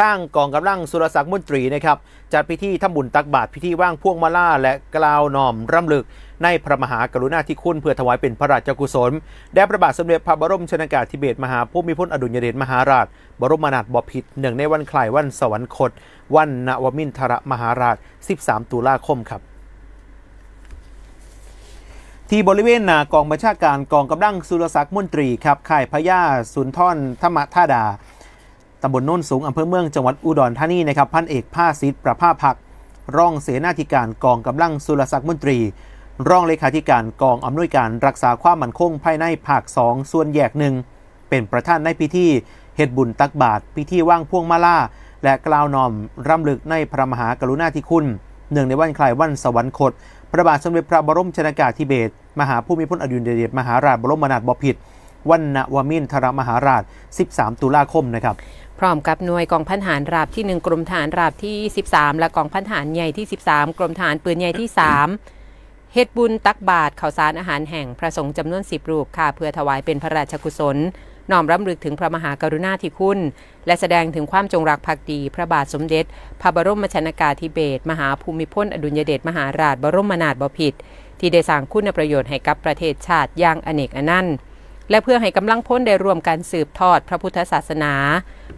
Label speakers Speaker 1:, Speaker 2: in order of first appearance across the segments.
Speaker 1: ทางกองกำลังสุรศักดิ์มนตรีนะครับจัดพิธีทำบุญตักบาตรพิธีว่างพวงมาล่าและกล่าวน้อมรำลึกในพระมหากรุณาธิคุณ เพื่อถวายเป็นพระราชกุศลแด่พระบาทสมเด็จพระบรมชนากาธิเบศรมหาภูมิพลอดุลยเดชมหาราชบรมนาถบพิตรหนึ่งในวันคล้ายวันสวรรคต วันนวมินทรมหาราช 13 ตุลาคมครับ ที่บริเวณนากองบัญชาการกองกำลังสุรศักดิ์มนตรีครับค่ายพญาสุนทรธรรมธาดาตำบลโน้นสูงอำเภอเมืองจังหวัดอุดรธานีนะครับพันเอกภาสิทธิ์ประภาพักร่องเสนาธิการกองกำลังสุรศักดิ์มนตรีร่องเลขาธิการกองอำนวยการรักษาความมั่นคงภายในภาคสองส่วนแยกหนึ่ง เป็นประธานในพิธีเฮตุบุญตักบาตรพิธีว่างพ่วงมาลาและกล่าวนอมรำลึกในพระมหากรุณาธิคุณหนึ่งในวันคล้ายวันสวรรคต พระบาทสมเด็จพระบรมชนากาธิเบศรมหาภูมิพลอดุลยเดชมหาราชบรมนาถบพิตรวันนวมินทรมหาราช 13 ตุลาคมนะครับ
Speaker 2: พร้อมกับหน่วยกองพันหารราบที่ 1 กรมฐานราบที่ 13 และกองพันหารใหญ่ที่ 13 กรมฐานปืนใหญ่ที่ 3เฮ็ดบุญตักบาทเข่าวสารอาหารแห่งพระสงฆ์จำนวนสิบรูปค่ะเพื่อถวายเป็นพระราชกุศลน้อมรำลึกถึงพระมหากรุณาธิคุณ และแสดงถึงความจงรักภักดี พระบาทสมเด็จพระบรมชนากาธิเบศมหาภูมิพลอดุลยเดชมหาราชบรมนาถบพิตรที่ได้สร้างคุณประโยชน์ให้กับประเทศชาติอย่างอเนกอนันต์และเพื่อให้กำลังพ้นได้ร่วมการสืบทอดพระพุทธศาสนา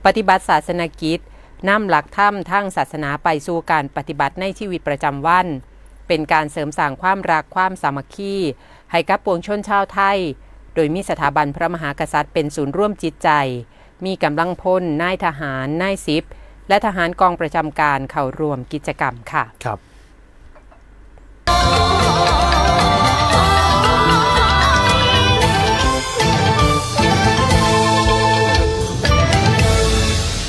Speaker 2: ปฏิบัติศาสนกิจนำหลักธรรมทั้งศาสนาไปสู่การปฏิบัติในชีวิตประจำวัน เป็นการเสริมสร้างความรักความสามัคคี ให้กับปวงชนชาวไทย โดยมีสถาบันพระมหากษัตริย์เป็นศูนย์ร่วมจิตใจ มีกำลังพลนายทหารนายสิบ และทหารกองประจำการเข้าร่วมกิจกรรมค่ะครับ